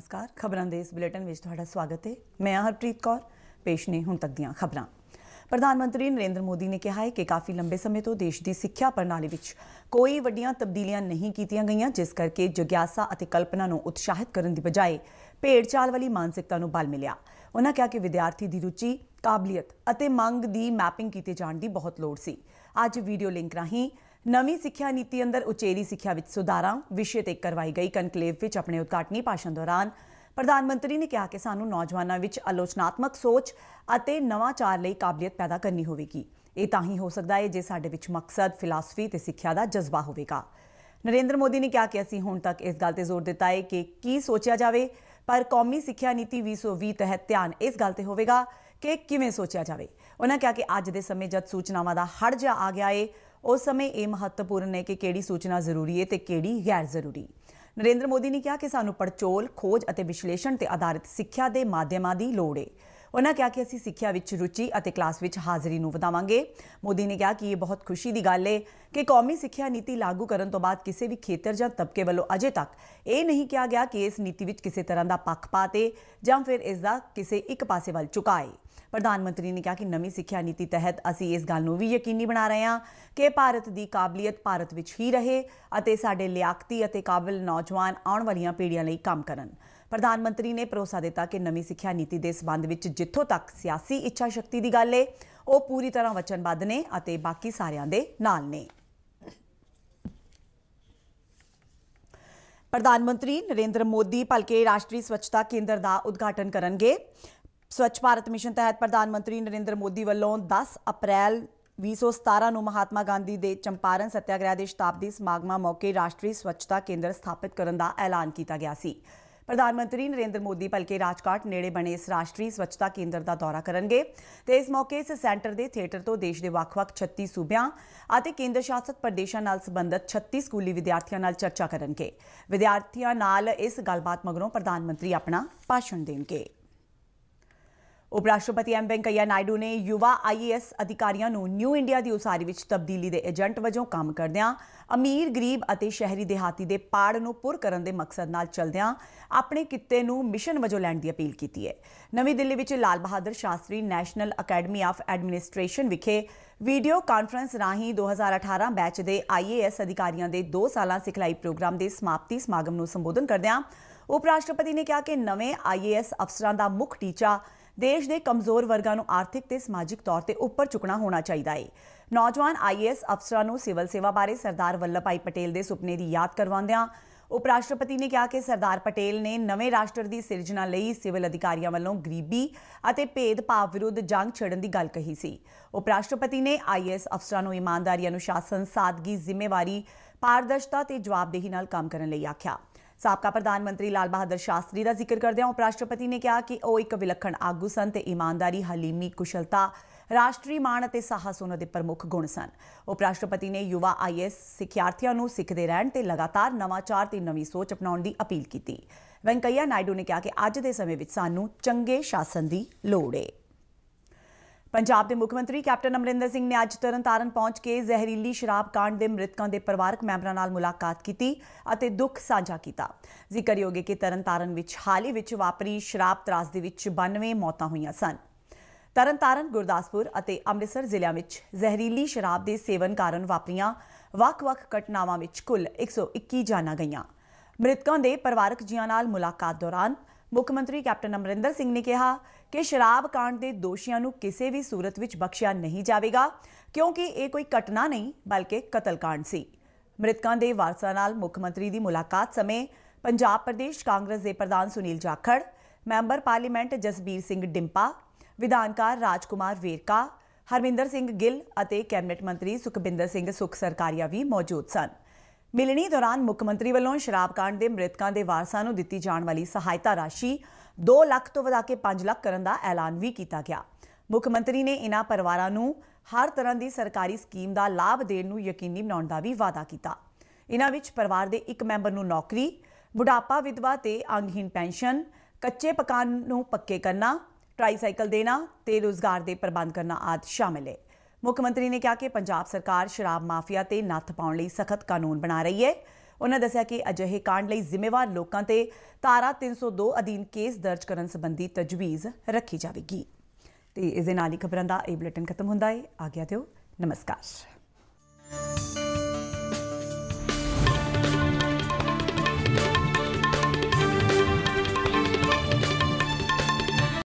ਨਮਸਕਾਰ ਖਬਰਾਂ ਦੇ ਇਸ ਬੁਲੇਟਿਨ ਵਿੱਚ ਤੁਹਾਡਾ ਸਵਾਗਤ ਹੈ ਮੈਂ ਹਰਪ੍ਰੀਤ ਕੌਰ ਪੇਸ਼ ਨੇ ਹੁਣ ਤੱਕ ਦੀਆਂ ਖਬਰਾਂ ਪ੍ਰਧਾਨ ਮੰਤਰੀ ਨਰਿੰਦਰ ਮੋਦੀ ਨੇ ਕਿਹਾ ਹੈ ਕਿ ਕਾਫੀ ਲੰਬੇ ਸਮੇਂ ਤੋਂ ਦੇਸ਼ ਦੀ ਸਿੱਖਿਆ ਪ੍ਰਣਾਲੀ ਵਿੱਚ ਕੋਈ ਵੱਡੀਆਂ ਤਬਦੀਲੀਆਂ ਨਹੀਂ ਕੀਤੀਆਂ ਗਈਆਂ ਜਿਸ ਕਰਕੇ ਜਗਿਆਸਾ ਅਤੇ ਕਲਪਨਾ ਨੂੰ ਉਤਸ਼ਾਹਿਤ ਕਰਨ ਦੀ ਬਜਾਏ ਭੇੜਚਾਲ ਵਾਲੀ ਮਾਨਸਿਕਤਾ ਨੂੰ ਬਲ ਮਿਲਿਆ ਉਹਨਾਂ ਕਿਹਾ ਕਿ ਵਿਦਿਆਰਥੀ ਦੀ ਰੁਚੀ ਕਾਬਲੀਅਤ ਅਤੇ ਮੰਗ ਦੀ ਮੈਪਿੰਗ ਕੀਤੇ ਜਾਣ ਦੀ ਬਹੁਤ ਲੋੜ ਸੀ ਅੱਜ ਵੀਡੀਓ ਲਿੰਕ ਰਾਹੀਂ ਨਵੀਂ ਸਿੱਖਿਆ ਨੀਤੀ ਅੰਦਰ ਉਚੇਰੀ ਸਿੱਖਿਆ ਵਿੱਚ ਸੁਧਾਰਾਂ ਵਿਸ਼ੇ ਤੇ ਕਰਵਾਈ ਗਈ ਕਨਕਲੇਵ ਵਿੱਚ ਆਪਣੇ ਉਦਘਾਟਨੀ ਭਾਸ਼ਣ ਦੌਰਾਨ ਪ੍ਰਧਾਨ ਮੰਤਰੀ ਨੇ ਕਿਹਾ ਕਿ ਸਾਨੂੰ ਨੌਜਵਾਨਾਂ ਵਿੱਚ ਆਲੋਚਨਾਤਮਕ ਸੋਚ ਅਤੇ ਨਵਾਂਚਾਰ ਲਈ ਕਾਬਲੀਅਤ ਪੈਦਾ ਕਰਨੀ ਹੋਵੇਗੀ ਇਹ ਤਾਂ ਹੀ ਹੋ ਸਕਦਾ ਹੈ ਜੇ ਸਾਡੇ ਵਿੱਚ ਮਕਸਦ ਫਿਲਾਸਫੀ ਤੇ ਸਿੱਖਿਆ ਦਾ ਜਜ਼ਬਾ ਹੋਵੇਗਾ ਨਰਿੰਦਰ ਮੋਦੀ ਨੇ ਕਿਹਾ ਕਿ ਅਸੀਂ ਹੁਣ ਤੱਕ ਇਸ ਗੱਲ ਤੇ ਜ਼ੋਰ ਦਿੱਤਾ ਹੈ ਕਿ ਕੀ ਸੋਚਿਆ ਜਾਵੇ ਪਰ ਕੌਮੀ ਸਿੱਖਿਆ ਨੀਤੀ 2020 ਤਹਿਤ ਧਿਆਨ ਇਸ ਗੱਲ ਤੇ ਹੋਵੇਗਾ ਕਿ ਕਿਵੇਂ ਸੋਚਿਆ ਜਾਵੇ ਉਹਨਾਂ ਕਿਹਾ ਕਿ ਅੱਜ ਦੇ ਸਮੇਂ ਜਦ ਸੂਚਨਾਵਾਂ ਦਾ ਹੜ ਜਾ ਆ ਗਿਆ ਹੈ ਉਸ ਸਮੇਂ ਇਹ ਮਹੱਤਵਪੂਰਨ ਹੈ ਕਿ ਕਿਹੜੀ ਸੂਚਨਾ ਜ਼ਰੂਰੀ ਹੈ ਤੇ ਕਿਹੜੀ ਗੈਰ ਜ਼ਰੂਰੀ ਨਰਿੰਦਰ ਮੋਦੀ ਨੇ ਕਿਹਾ ਕਿ ਸਾਨੂੰ ਪੜਚੋਲ ਖੋਜ ਅਤੇ ਵਿਸ਼ਲੇਸ਼ਣ ਤੇ ਆਧਾਰਿਤ ਸਿੱਖਿਆ ਦੇ ਮਾਧਿਅਮਾਂ ਦੀ ਲੋੜ ਹੈ ਉਹਨਾਂ ਕਿਹਾ ਕਿ ਅਸੀਂ ਸਿੱਖਿਆ ਵਿੱਚ ਰੁਚੀ ਅਤੇ ਕਲਾਸ ਵਿੱਚ ਹਾਜ਼ਰੀ ਨੂੰ ਵਧਾਵਾਂਗੇ ਮੋਦੀ ਨੇ ਕਿਹਾ ਕਿ ਇਹ ਬਹੁਤ ਖੁਸ਼ੀ ਦੀ ਗੱਲ ਹੈ ਕਿ ਕੌਮੀ ਸਿੱਖਿਆ ਨੀਤੀ ਲਾਗੂ ਕਰਨ ਤੋਂ ਬਾਅਦ ਕਿਸੇ ਵੀ ਖੇਤਰ ਜਾਂ ਤਬਕੇ ਵੱਲੋਂ ਅਜੇ ਤੱਕ ਇਹ ਨਹੀਂ ਕਿਹਾ ਗਿਆ ਕਿ ਇਸ ਨੀਤੀ ਵਿੱਚ ਕਿਸੇ ਤਰ੍ਹਾਂ ਦਾ ਪੱਖਪਾਤ ਹੈ ਜਾਂ ਫਿਰ ਇਸ ਦਾ ਕਿਸੇ ਇੱਕ ਪਾਸੇ ਵੱਲ ਝੁਕਾਏ ਪ੍ਰਧਾਨ ਮੰਤਰੀ ਨੇ ਕਿਹਾ ਕਿ ਨਵੀਂ ਸਿੱਖਿਆ ਨੀਤੀ ਤਹਿਤ ਅਸੀਂ ਇਸ ਗੱਲ ਨੂੰ ਵੀ ਯਕੀਨੀ ਬਣਾ ਰਹੇ ਹਾਂ ਕਿ ਭਾਰਤ ਦੀ ਕਾਬਲੀਅਤ ਭਾਰਤ ਵਿੱਚ ਹੀ ਰਹੇ ਅਤੇ ਸਾਡੇ ਲਿਆਕਤੀ ਅਤੇ ਕਾਬਿਲ ਨੌਜਵਾਨ ਆਉਣ ਵਾਲੀਆਂ ਪੀੜ੍ਹੀਆਂ ਲਈ ਕੰਮ ਕਰਨ ਪ੍ਰਧਾਨ ਮੰਤਰੀ ਨੇ ਭਰੋਸਾ ਦਿੱਤਾ ਕਿ ਨਵੀਂ ਸਿੱਖਿਆ ਨੀਤੀ ਦੇ ਸਬੰਧ ਵਿੱਚ ਜਿੱਥੋਂ ਤੱਕ ਸਿਆਸੀ ਇੱਛਾ ਸ਼ਕਤੀ ਦੀ ਗੱਲ ਏ ਉਹ ਪੂਰੀ ਤਰ੍ਹਾਂ ਵਚਨਬੱਧ ਨੇ ਅਤੇ ਬਾਕੀ ਸਾਰਿਆਂ ਦੇ ਨਾਲ ਨੇ ਪ੍ਰਧਾਨ ਮੰਤਰੀ ਨਰਿੰਦਰ ਮੋਦੀ ਭਲਕੇ ਰਾਸ਼ਟਰੀ ਸਵੱਛਤਾ ਕੇਂਦਰ ਦਾ ਉਦਘਾਟਨ ਕਰਨਗੇ ਸਵੱਛ ਭਾਰਤ ਮਿਸ਼ਨ ਤਹਿਤ ਪ੍ਰਧਾਨ ਮੰਤਰੀ ਨਰਿੰਦਰ ਮੋਦੀ ਵੱਲੋਂ 10 ਅਪ੍ਰੈਲ 2017 ਨੂੰ ਮਹਾਤਮਾ ਗਾਂਧੀ ਦੇ ਚੰਪਾਰਨ ਸਤਿਆਗ੍ਰਹਿ ਦੇ ਸ਼ਤਾਬਦੀ ਸਮਾਗਮਾ ਮੌਕੇ ਰਾਸ਼ਟਰੀ ਸਵੱਛਤਾ ਕੇਂਦਰ ਸਥਾਪਿਤ ਕਰਨ ਦਾ ਐਲਾਨ ਕੀਤਾ ਗਿਆ ਸੀ ਪ੍ਰਧਾਨ ਮੰਤਰੀ ਨਰਿੰਦਰ ਮੋਦੀ ਭਲਕੇ ਰਾਜਕਾਟ ਨੇੜੇ ਬਣੇ ਇਸ ਰਾਸ਼ਟਰੀ ਸਵੱਛਤਾ ਕੇਂਦਰ ਦਾ ਦੌਰਾ ਕਰਨਗੇ ਤੇ ਇਸ ਮੌਕੇ ਇਸ ਸੈਂਟਰ ਦੇ ਥੀਏਟਰ ਤੋਂ ਦੇਸ਼ ਦੇ ਵੱਖ-ਵੱਖ 36 ਸੂਬਿਆਂ ਅਤੇ ਕੇਂਦਰ ਸ਼ਾਸਤ ਪ੍ਰਦੇਸ਼ਾਂ ਨਾਲ ਸੰਬੰਧਿਤ 36 ਸਕੂਲੀ ਵਿਦਿਆਰਥੀਆਂ ਨਾਲ ਚਰਚਾ ਕਰਨਗੇ ਵਿਦਿਆਰਥੀਆਂ ਨਾਲ ਇਸ ਗੱਲਬਾਤ ਮਗਰੋਂ ਪ੍ਰਧਾਨ ਮੰਤਰੀ ਆਪਣਾ ਭਾਸ਼ਣ ਦੇਣਗੇ ਉਪ ਰਾਸ਼ਟਰਪਤੀ ਐਮ ਵੈਂਕਈਆ ਨਾਇਡੂ ਨੇ ਯੁਵਾ ਆਈਏਐਸ ਅਧਿਕਾਰੀਆਂ ਨੂੰ ਨਿਊ ਇੰਡੀਆ ਦੀ ਉਸਾਰੀ ਵਿੱਚ ਤਬਦੀਲੀ ਦੇ ਏਜੰਟ ਵਜੋਂ ਕੰਮ ਕਰਦਿਆਂ ਅਮੀਰ ਗਰੀਬ ਅਤੇ ਸ਼ਹਿਰੀ ਦਿਹਾਤੀ ਦੇ ਪਾੜ ਨੂੰ ਪੁਰ ਕਰਨ ਦੇ ਮਕਸਦ ਨਾਲ ਚੱਲਦਿਆਂ ਆਪਣੇ ਕਿੱਤੇ ਨੂੰ ਮਿਸ਼ਨ ਵਜੋਂ ਲੈਣ ਦੀ ਅਪੀਲ ਕੀਤੀ ਹੈ ਨਵੀਂ ਦਿੱਲੀ ਵਿੱਚ Lal Bahadur Shastri national academy of administration ਵਿਖੇ ਵੀਡੀਓ ਕਾਨਫਰੰਸ ਰਾਹੀਂ 2018 ਬੈਚ ਦੇ ਆਈਏਐਸ ਅਧਿਕਾਰੀਆਂ ਦੇ 2 ਸਾਲਾਂ ਸਿਖਲਾਈ ਪ੍ਰੋਗਰਾਮ ਦੇ ਸਮਾਪਤੀ ਸਮਾਗਮ ਨੂੰ ਸੰਬੋਧਨ ਕਰਦਿਆਂ ਉਪ ਰਾਸ਼ਟਰਪਤੀ ਨੇ ਕਿਹਾ ਕਿ ਨਵੇਂ ਆਈਏਐਸ ਅਫਸਰਾਂ ਦਾ ਮੁੱਖ ਟੀਚਾ ਦੇਸ਼ ਦੇ ਕਮਜ਼ੋਰ ਵਰਗਾਂ ਨੂੰ ਆਰਥਿਕ ਤੇ ਸਮਾਜਿਕ ਤੌਰ ਤੇ ਉੱਪਰ ਚੁੱਕਣਾ ਹੋਣਾ ਚਾਹੀਦਾ ਹੈ ਨੌਜਵਾਨ ਆਈਏਐਸ ਅਫਸਰਾਂ ਨੂੰ ਸਿਵਲ ਸੇਵਾ ਬਾਰੇ ਸਰਦਾਰ ਵੱਲਭਾਈ ਪਟੇਲ ਦੇ ਸੁਪਨੇ ਦੀ ਯਾਦ ਕਰਵਾਉਂਦਿਆਂ ਉਪ ਰਾਸ਼ਟਰਪਤੀ ਨੇ ਕਿਹਾ ਕਿ ਸਰਦਾਰ ਪਟੇਲ ਨੇ ਨਵੇਂ ਰਾਸ਼ਟਰ ਦੀ ਸਿਰਜਣਾ ਲਈ ਸਿਵਲ ਅਧਿਕਾਰੀਆਂ ਵੱਲੋਂ ਗਰੀਬੀ ਅਤੇ ਭੇਦਭਾਵ ਵਿਰੁੱਧ ਜੰਗ ਛੇੜਨ ਦੀ ਗੱਲ ਕਹੀ ਸੀ ਉਪ ਰਾਸ਼ਟਰਪਤੀ ਨੇ ਆਈਐਸ ਅਫਸਰਾਂ ਨੂੰ ਇਮਾਨਦਾਰੀ ਅਨੁਸ਼ਾਸਨ ਸਾਦਗੀ ਜ਼ਿੰਮੇਵਾਰੀ ਪਾਰਦਰਸ਼ਤਾ ਤੇ ਜਵਾਬਦੇਹੀ ਨਾਲ ਕੰਮ ਕਰਨ ਲਈ ਆਖਿਆ ਸਾਬਕਾ ਪ੍ਰਧਾਨ ਮੰਤਰੀ ਲਾਲ ਬਹਾਦਰ ਸ਼ਾਸਤਰੀ ਦਾ ਜ਼ਿਕਰ ਕਰਦੇ ਉਪ ਰਾਸ਼ਟਰਪਤੀ ਨੇ ਕਿਹਾ ਕਿ ਉਹ ਇੱਕ ਵਿਲੱਖਣ ਆਗੂ ਸਨ ਤੇ ਇਮਾਨਦਾਰੀ ਹਲੀਮੀ ਕੁਸ਼ਲਤਾ ਰਾਸ਼ਟਰੀ ਮਾਣ ਅਤੇ ਸਾਹਸ ਉਹਨਾਂ ਦੇ ਪ੍ਰਮੁੱਖ ਗੁਣ ਸਨ ਉਪ ਰਾਸ਼ਟਰਪਤੀ ਨੇ ਯੁਵਾ ਆਈਐਸ ਸਿੱਖਿਆਰਥੀਆਂ ਨੂੰ ਸਿੱਖਦੇ ਰਹਿਣ ਤੇ ਲਗਾਤਾਰ ਨਵਾਚਾਰ ਤੇ ਨਵੀਂ ਸੋਚ ਅਪਣਾਉਣ ਦੀ ਅਪੀਲ ਕੀਤੀ ਵੈਂਕਈਆ ਨਾਇਡੂ ਨੇ ਕਿਹਾ ਕਿ ਅੱਜ ਦੇ ਸਮੇਂ ਵਿੱਚ ਸਾਨੂੰ ਚੰਗੇ ਸ਼ਾਸਨ ਦੀ ਲੋੜ ਹੈ ਪੰਜਾਬ ਦੇ ਮੁੱਖ ਮੰਤਰੀ ਕੈਪਟਨ ਅਮਰਿੰਦਰ ਸਿੰਘ ਨੇ ਅੱਜ ਤਰਨਤਾਰਨ ਪਹੁੰਚ ਕੇ ਜ਼ਹਿਰੀਲੀ ਸ਼ਰਾਬ ਕਾਂਡ ਦੇ ਮ੍ਰਿਤਕਾਂ ਦੇ ਪਰਿਵਾਰਕ ਮੈਂਬਰਾਂ ਨਾਲ ਮੁਲਾਕਾਤ ਕੀਤੀ ਅਤੇ ਦੁੱਖ ਸਾਂਝਾ ਕੀਤਾ ਜ਼ਿਕਰਯੋਗ ਹੈ ਕਿ ਤਰਨਤਾਰਨ ਵਿੱਚ ਹਾਲੀ ਵਿੱਚ ਵਾਪਰੀ ਸ਼ਰਾਬ ਤਰਾਸ ਦੇ ਵਿੱਚ 92 ਮੌਤਾਂ ਹੋਈਆਂ ਸਨ ਤਰਨਤਾਰਨ ਗੁਰਦਾਸਪੁਰ ਅਤੇ ਅੰਮ੍ਰਿਤਸਰ ਜ਼ਿਲ੍ਹਿਆਂ ਵਿੱਚ ਜ਼ਹਿਰੀਲੀ ਸ਼ਰਾਬ ਦੇ ਸੇਵਨ ਕਾਰਨ ਵਾਪਰੀਆਂ ਵੱਖ-ਵੱਖ ਘਟਨਾਵਾਂ ਵਿੱਚ ਕੁੱਲ 121 ਜਾਨਾਂ ਗਈਆਂ ਮ੍ਰਿਤਕਾਂ ਦੇ ਪਰਿਵਾਰਕ ਜੀਆਂ ਨਾਲ ਮੁਲਾਕਾਤ ਦੌਰਾਨ ਮੁੱਖ ਮੰਤਰੀ ਕੈਪਟਨ ਅਮਰਿੰਦਰ ਸਿੰਘ ਨੇ ਕਿਹਾ ਕਿ ਸ਼ਰਾਬ ਕਾਂਡ ਦੇ ਦੋਸ਼ੀਆਂ ਨੂੰ ਕਿਸੇ ਵੀ ਸੂਰਤ ਵਿੱਚ ਬਖਸ਼ਿਆ ਨਹੀਂ ਜਾਵੇਗਾ ਕਿਉਂਕਿ ਇਹ ਕੋਈ ਘਟਨਾ ਨਹੀਂ ਬਲਕਿ ਕਤਲ ਕਾਂਡ ਸੀ ਮ੍ਰਿਤਕਾਂ ਦੇ ਵਾਰਸਾਂ ਨਾਲ ਮੁੱਖ ਮੰਤਰੀ ਦੀ ਮੁਲਾਕਾਤ ਸਮੇਂ ਪੰਜਾਬ ਪ੍ਰਦੇਸ਼ ਕਾਂਗਰਸ ਦੇ ਪ੍ਰਧਾਨ ਸੁਨੀਲ ਜਾਖੜ ਮੈਂਬਰ ਪਾਰਲੀਮੈਂਟ ਜਸਬੀਰ ਸਿੰਘ ਡਿੰਪਾ ਵਿਧਾਨਕਾਰ ਰਾਜਕੁਮਾਰ ਵੇਰਕਾ ਹਰਮਿੰਦਰ ਸਿੰਘ ਗਿੱਲ ਅਤੇ ਕੈਬਨਿਟ ਮੰਤਰੀ ਸੁਖਬਿੰਦਰ ਸਿੰਘ ਸੁਖ ਸਰਕਾਰੀਆ ਵੀ ਮੌਜੂਦ ਸਨ ਮਿਲਣੀ ਦੌਰਾਨ ਮੁੱਖ ਮੰਤਰੀ ਵੱਲੋਂ ਸ਼ਰਾਬ ਕਾਂਡ ਦੇ ਮ੍ਰਿਤਕਾਂ ਦੇ ਵਾਰਸਾਂ ਨੂੰ ਦਿੱਤੀ ਜਾਣ ਵਾਲੀ ਸਹਾਇਤਾ ਰਾਸ਼ੀ 2 ਲੱਖ ਤੋਂ ਵਧਾ ਕੇ 5 ਲੱਖ ਕਰਨ ਦਾ ਐਲਾਨ ਵੀ ਕੀਤਾ ਗਿਆ ਮੁੱਖ ਮੰਤਰੀ ਨੇ ਇਨ੍ਹਾਂ ਪਰਿਵਾਰਾਂ ਨੂੰ ਹਰ ਤਰ੍ਹਾਂ ਦੀ ਸਰਕਾਰੀ ਸਕੀਮ ਦਾ ਲਾਭ ਦੇਣ ਨੂੰ ਯਕੀਨੀ ਬਣਾਉਣ ਦਾ ਵੀ ਵਾਅਦਾ ਕੀਤਾ ਇਨ੍ਹਾਂ ਵਿੱਚ ਪਰਿਵਾਰ ਦੇ ਇੱਕ ਮੈਂਬਰ ਨੂੰ ਨੌਕਰੀ ਬੁਢਾਪਾ ਵਿਧਵਾ ਤੇ ਅੰਗਹੀਣ ਪੈਨਸ਼ਨ ਕੱਚੇ ਪਕਾਨ ਨੂੰ ਪੱਕੇ ਕਰਨਾ ਟ੍ਰਾਈਸਾਈਕਲ ਦੇਣਾ ਤੇ ਰੋਜ਼ਗਾਰ ਦੇ ਪ੍ਰਬੰਧ ਕਰਨਾ ਆਦਿ ਸ਼ਾਮਿਲ ਹੈ ਮੁੱਖ ਮੰਤਰੀ ਨੇ ਕਿਹਾ ਕਿ ਪੰਜਾਬ ਸਰਕਾਰ ਸ਼ਰਾਬ ਮਾਫੀਆ ਤੇ ਨੱਥ ਪਾਉਣ ਲਈ ਸਖਤ ਕਾਨੂੰਨ ਬਣਾ ਰਹੀ ਹੈ ਉਹਨਾਂ ਦੱਸਿਆ ਕਿ ਅਜਿਹੇ ਕਾਂਡ ਲਈ ਜ਼ਿੰਮੇਵਾਰ ਲੋਕਾਂ ਤੇ ਧਾਰਾ 302 ਅਧੀਨ ਕੇਸ ਦਰਜ ਕਰਨ ਸੰਬੰਧੀ ਤਜਵੀਜ਼ ਰੱਖੀ ਜਾਵੇਗੀ ਤੇ ਇਸ ਦੇ ਨਾਲ ਹੀ ਖਬਰਾਂ ਦਾ ਇਹ ਬੁਲੇਟਿਨ ਖਤਮ ਹੁੰਦਾ ਹੈ ਆਗਿਆ ਦਿਓ ਨਮਸਕਾਰ